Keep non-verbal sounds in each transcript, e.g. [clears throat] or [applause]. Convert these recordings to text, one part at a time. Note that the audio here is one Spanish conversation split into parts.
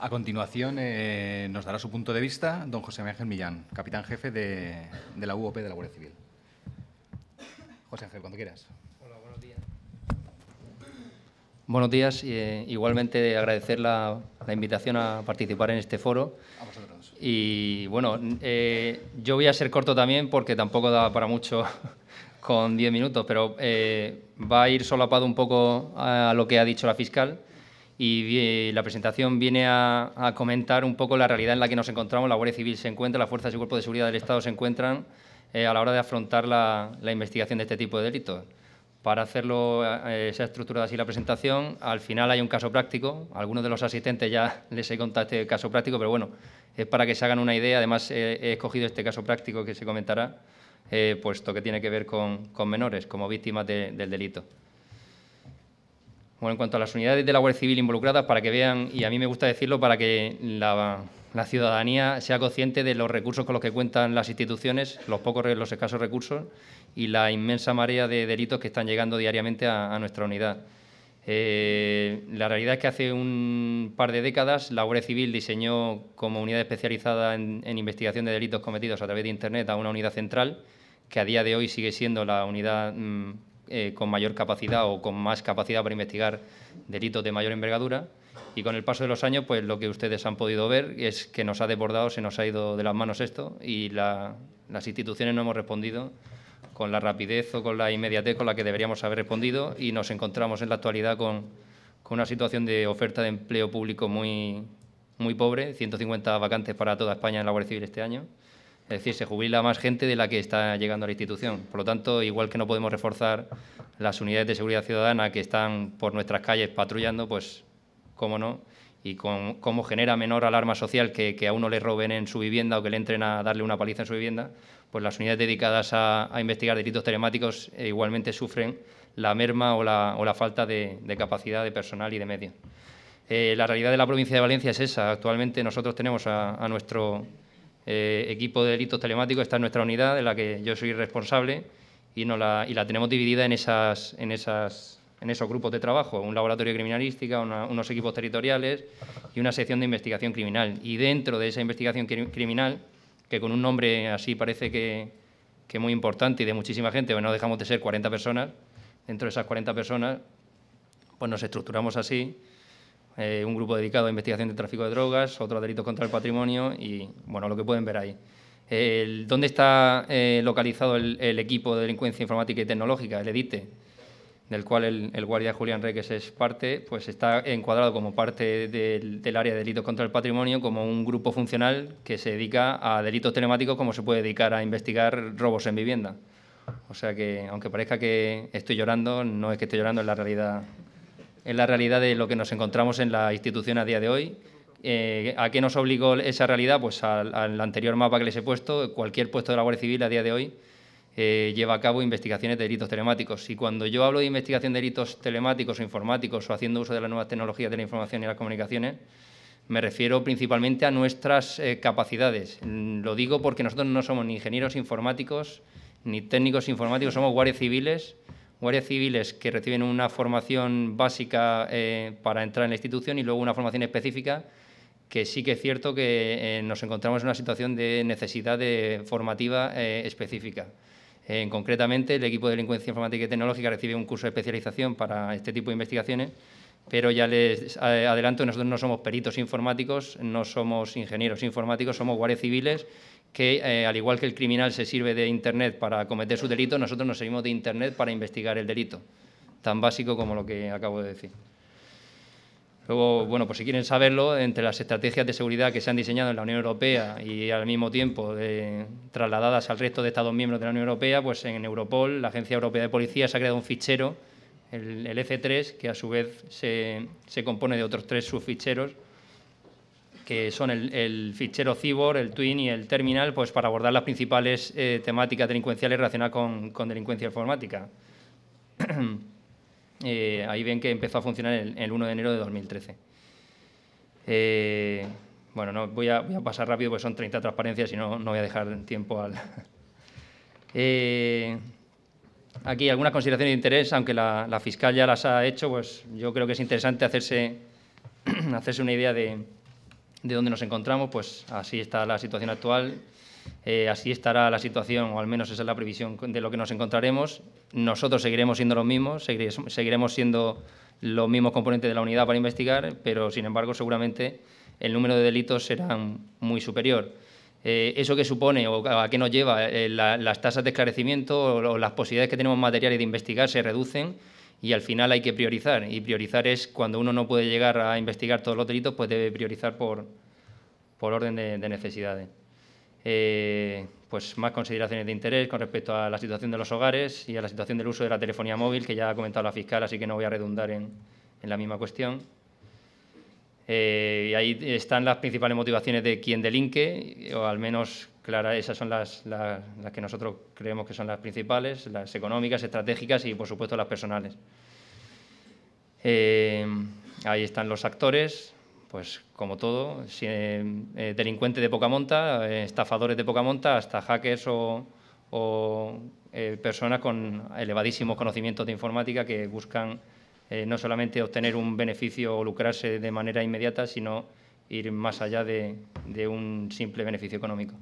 A continuación eh, nos dará su punto de vista don José Ángel Millán, capitán jefe de, la UOP de la Guardia Civil. José Ángel, cuando quieras. buenos días. Buenos días. Eh, igualmente agradecer la, invitación a participar en este foro. A vosotros. Y bueno, eh, yo voy a ser corto también porque tampoco da para mucho [laughs] con diez minutos, pero va a ir solapado un poco a lo que ha dicho la fiscal y eh, la presentación viene a, comentar un poco la realidad en la que nos encontramos, la Guardia Civil se encuentra, las fuerzas y cuerpos de seguridad del Estado se encuentran eh, a la hora de afrontar la, investigación de este tipo de delitos. Para hacerlo, eh, se ha estructurado así la presentación. Al final hay un caso práctico. algunos de los asistentes ya [laughs] les he contado este caso práctico, pero bueno, es para que se hagan una idea. Además, he escogido este caso práctico que se comentará, puesto que tiene que ver con, menores como víctimas del delito. Bueno, en cuanto a las unidades de la Guardia Civil involucradas, para que vean, y a mí me gusta decirlo para que la, ciudadanía sea consciente de los recursos con los que cuentan las instituciones, los pocos, los escasos recursos y la inmensa marea de delitos que están llegando diariamente a, nuestra unidad. Eh, la realidad es que hace un par de décadas la Guardia Civil diseñó como unidad especializada en, investigación de delitos cometidos a través de Internet a una unidad central, que a día de hoy sigue siendo la unidad mm, eh, con mayor capacidad o con más capacidad para investigar delitos de mayor envergadura. Y con el paso de los años, pues lo que ustedes han podido ver es que nos ha desbordado, se nos ha ido de las manos esto y las instituciones no hemos respondido con la rapidez o con la inmediatez con la que deberíamos haber respondido y nos encontramos en la actualidad con, una situación de oferta de empleo público muy, muy pobre, 150 vacantes para toda España en la Guardia Civil este año. Es decir, se jubila más gente de la que está llegando a la institución. Por lo tanto, igual que no podemos reforzar las unidades de seguridad ciudadana que están por nuestras calles patrullando, pues cómo no, y con, cómo genera menor alarma social que, que, a uno le roben en su vivienda o que le entren a darle una paliza en su vivienda, pues las unidades dedicadas a, investigar delitos telemáticos eh, igualmente sufren la merma o la, falta de, capacidad de personal y de medios. Eh, la realidad de la provincia de Valencia es esa. Actualmente nosotros tenemos a, a nuestro eh, equipo de delitos telemáticos, está en nuestra unidad, de la que yo soy responsable, y, la, tenemos dividida en, esos grupos de trabajo, un laboratorio criminalístico, criminalística, unos equipos territoriales y una sección de investigación criminal. Y dentro de esa investigación criminal, que con un nombre así parece que, muy importante y de muchísima gente, bueno, pues no dejamos de ser 40 personas, dentro de esas 40 personas, pues nos estructuramos así eh, un grupo dedicado a investigación de tráfico de drogas, otro a delitos contra el patrimonio y, bueno, lo que pueden ver ahí. ¿Dónde está eh, localizado el, equipo de delincuencia informática y tecnológica, el EDITE, e, del cual el, guardia Julián Reques es parte? Pues está encuadrado como parte del, del, área de delitos contra el patrimonio, como un grupo funcional que se dedica a delitos telemáticos, como se puede dedicar a investigar robos en vivienda. O sea que, aunque parezca que estoy llorando, no es que estoy llorando, es la realidad es la realidad de lo que nos encontramos en la institución a día de hoy. Eh, ¿A qué nos obligó esa realidad? Pues al, anterior mapa que les he puesto, cualquier puesto de la Guardia Civil a día de hoy eh, lleva a cabo investigaciones de delitos telemáticos. Y cuando yo hablo de investigación de delitos telemáticos o informáticos o haciendo uso de las nuevas tecnologías de la información y las comunicaciones, me refiero principalmente a nuestras eh, capacidades. Mm, lo digo porque nosotros no somos ni ingenieros informáticos ni técnicos informáticos, somos guardias civiles guardias civiles que reciben una formación básica eh, para entrar en la institución y luego una formación específica que sí que es cierto que eh, nos encontramos en una situación de necesidad de formativa eh, específica. Eh, concretamente, el equipo de delincuencia informática y tecnológica recibe un curso de especialización para este tipo de investigaciones, pero ya les adelanto, nosotros no somos peritos informáticos, no somos ingenieros informáticos, somos guardias civiles que eh, al igual que el criminal se sirve de Internet para cometer su delito, nosotros nos servimos de Internet para investigar el delito, tan básico como lo que acabo de decir. Luego, bueno, pues si quieren saberlo, entre las estrategias de seguridad que se han diseñado en la Unión Europea y al mismo tiempo trasladadas al resto de Estados miembros de la Unión Europea, pues en Europol, la Agencia Europea de Policía, se ha creado un fichero, el, F3, que a su vez se compone de otros tres subficheros que son el, fichero Cibor, el Twin y el Terminal, pues para abordar las principales eh, temáticas delincuenciales relacionadas con, delincuencia informática. [clears throat] Eh, ahí ven que empezó a funcionar el, el 1 de enero de 2013. Eh, bueno, no, voy, a, pasar rápido porque son 30 transparencias y no, no voy a dejar tiempo al... [laughs] aquí algunas consideraciones de interés, aunque la, la fiscal ya las ha hecho, pues yo creo que es interesante hacerse, [clears throat] hacerse una idea de, de dónde nos encontramos, pues así está la situación actual, eh, así estará la situación, o al menos esa es la previsión de lo que nos encontraremos. Nosotros seguiremos siendo los mismos, seguiremos siendo los mismos componentes de la unidad para investigar, pero sin embargo seguramente el número de delitos será muy superior. Eh, ¿Eso que supone o a qué nos lleva? Eh, las tasas de esclarecimiento o, o las posibilidades que tenemos materiales de investigar se reducen y al final hay que priorizar. Y priorizar es cuando uno no puede llegar a investigar todos los delitos, pues debe priorizar por, por orden de, necesidades. Eh, pues más consideraciones de interés con respecto a la situación de los hogares y a la situación del uso de la telefonía móvil, que ya ha comentado la fiscal, así que no voy a redundar en, la misma cuestión. Eh, y ahí están las principales motivaciones de quien delinque, o al menos clara. Esas son las, que nosotros creemos que son las principales, las económicas, estratégicas y, por supuesto, las personales. Eh, ahí están los actores, pues como todo, eh, eh, delincuentes de poca monta, estafadores de poca monta, hasta hackers o, personas con elevadísimos conocimientos de informática que buscan no solamente obtener un beneficio o lucrarse de manera inmediata, sino ir más allá de un simple beneficio económico.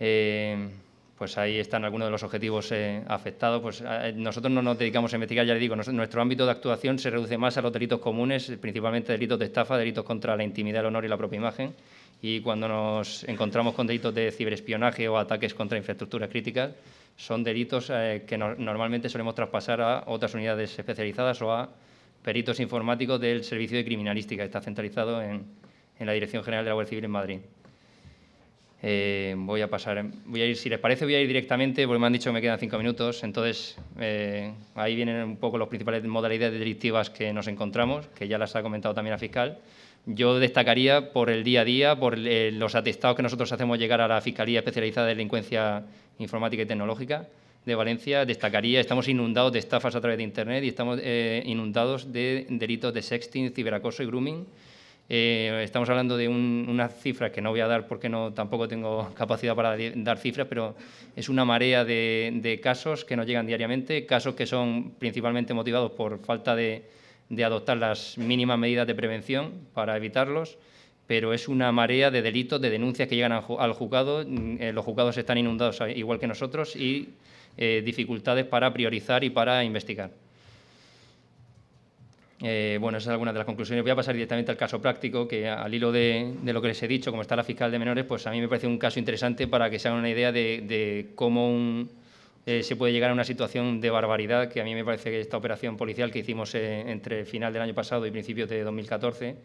Eh, pues ahí están algunos de los objetivos eh, afectados. Pues, eh, nosotros no nos dedicamos a investigar, ya le digo, nuestro ámbito de actuación se reduce más a los delitos comunes, principalmente delitos de estafa, delitos contra la intimidad, el honor y la propia imagen. Y cuando nos encontramos con delitos de ciberespionaje o ataques contra infraestructuras críticas, son delitos que normalmente solemos traspasar a otras unidades especializadas o a peritos informáticos del Servicio de Criminalística, que está centralizado en, en la Dirección General de la Guardia Civil en Madrid. Eh, voy a pasar, voy a ir, si les parece, voy a ir directamente, porque me han dicho que me quedan cinco minutos. Entonces, eh, ahí vienen un poco las principales modalidades delictivas que nos encontramos, que ya las ha comentado también la fiscal. Yo destacaría por el día a día, por eh, los atestados que nosotros hacemos llegar a la Fiscalía Especializada de Delincuencia Informática y Tecnológica de Valencia, destacaría, estamos inundados de estafas a través de Internet y estamos inundados de delitos de sexting, ciberacoso y grooming eh, estamos hablando de unas cifras que no voy a dar porque no, tampoco tengo [laughs] capacidad para dar cifras, pero es una marea de, casos que nos llegan diariamente, casos que son principalmente motivados por falta de, adoptar las mínimas medidas de prevención para evitarlos, pero es una marea de delitos, de denuncias que llegan al juzgado. Mm, eh, los juzgados están inundados igual que nosotros y eh, dificultades para priorizar y para investigar. Eh, bueno, esa es alguna de las conclusiones. Voy a pasar directamente al caso práctico, que al hilo de, lo que les he dicho, como está la fiscal de menores, pues a mí me parece un caso interesante para que se hagan una idea de, cómo eh, se puede llegar a una situación de barbaridad, que a mí me parece que esta operación policial que hicimos eh, entre final del año pasado y principios de 2014,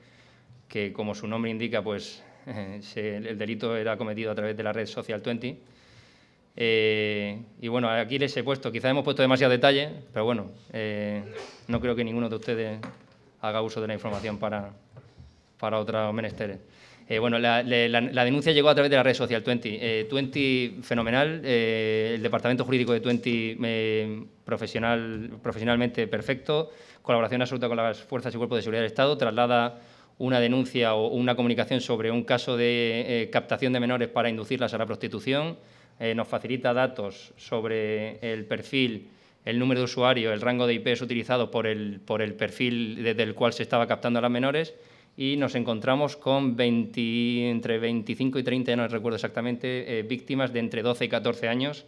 que como su nombre indica, pues [laughs] el delito era cometido a través de la red Social 20, eh, y bueno, aquí les he puesto, quizás hemos puesto demasiado detalle, pero bueno, eh, no creo que ninguno de ustedes haga uso de la información para, para otros menesteres. Eh, bueno, la, denuncia llegó a través de la red social 20. 20, fenomenal, el departamento jurídico de 20, profesional, profesionalmente perfecto, colaboración absoluta con las fuerzas y cuerpos de seguridad del Estado, traslada una denuncia o una comunicación sobre un caso de captación de menores para inducirlas a la prostitución eh, nos facilita datos sobre el perfil, el número de usuario, el rango de IPs utilizado por el, perfil desde el cual se estaba captando a las menores y nos encontramos con entre 25 y 30, no recuerdo exactamente, eh, víctimas de entre 12 y 14 años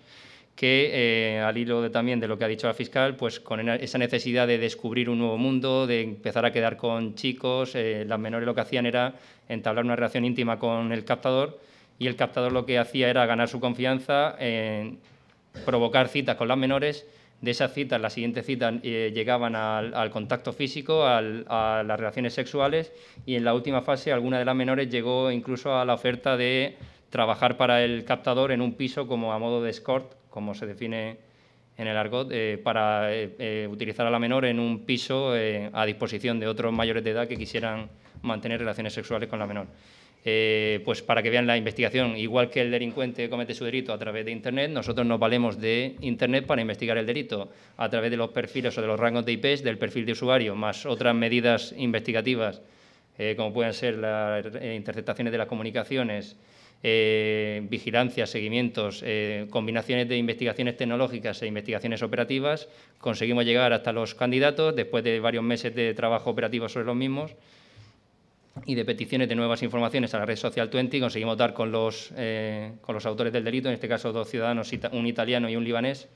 que eh, al hilo de, también de lo que ha dicho la fiscal, pues con esa necesidad de descubrir un nuevo mundo, de empezar a quedar con chicos, las menores lo que hacían era entablar una relación íntima con el captador y el captador lo que hacía era ganar su confianza, en provocar citas con las menores. De esas citas, las siguientes citas eh, llegaban al, contacto físico, a las relaciones sexuales y en la última fase alguna de las menores llegó incluso a la oferta de trabajar para el captador en un piso como a modo de escort, como se define en el argot, eh, para eh, utilizar a la menor en un piso a disposición de otros mayores de edad que quisieran mantener relaciones sexuales con la menor. Eh, pues para que vean la investigación, igual que el delincuente comete su delito a través de Internet, nosotros nos valemos de Internet para investigar el delito a través de los perfiles o de los rangos de IPs del perfil de usuario, más otras medidas investigativas, eh, como pueden ser las eh, interceptaciones de las comunicaciones, vigilancia, seguimientos, combinaciones de investigaciones tecnológicas e investigaciones operativas. Conseguimos llegar hasta los candidatos después de varios meses de trabajo operativo sobre los mismos y de peticiones de nuevas informaciones a la red social 20 conseguimos dar eh, con los, autores del delito, en este caso dos ciudadanos, un italiano y un libanés,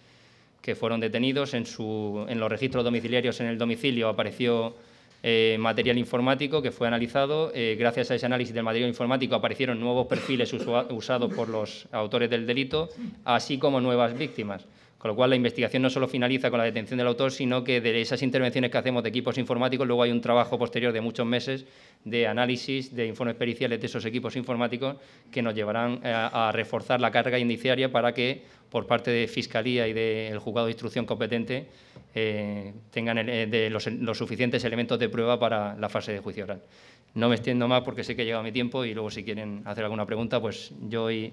que fueron detenidos. En, los registros domiciliarios en el domicilio apareció eh, material informático que fue analizado. Eh, gracias a ese análisis del material informático aparecieron nuevos perfiles usados por los autores del delito, así como nuevas víctimas. Con lo cual, la investigación no solo finaliza con la detención del autor, sino que de esas intervenciones que hacemos de equipos informáticos, luego hay un trabajo posterior de muchos meses de análisis, de informes periciales de esos equipos informáticos que nos llevarán eh, a, reforzar la carga indiciaria para que, por parte de Fiscalía y del juzgado de instrucción competente, eh, tengan eh, los, suficientes elementos de prueba para la fase de juicio oral. No me extiendo más porque sé que llegado mi tiempo y luego si quieren hacer alguna pregunta, pues yo y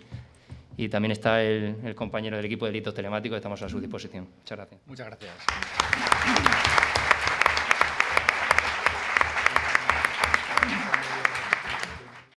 y también está el, compañero del equipo de delitos telemáticos, estamos a su disposición. Muchas gracias.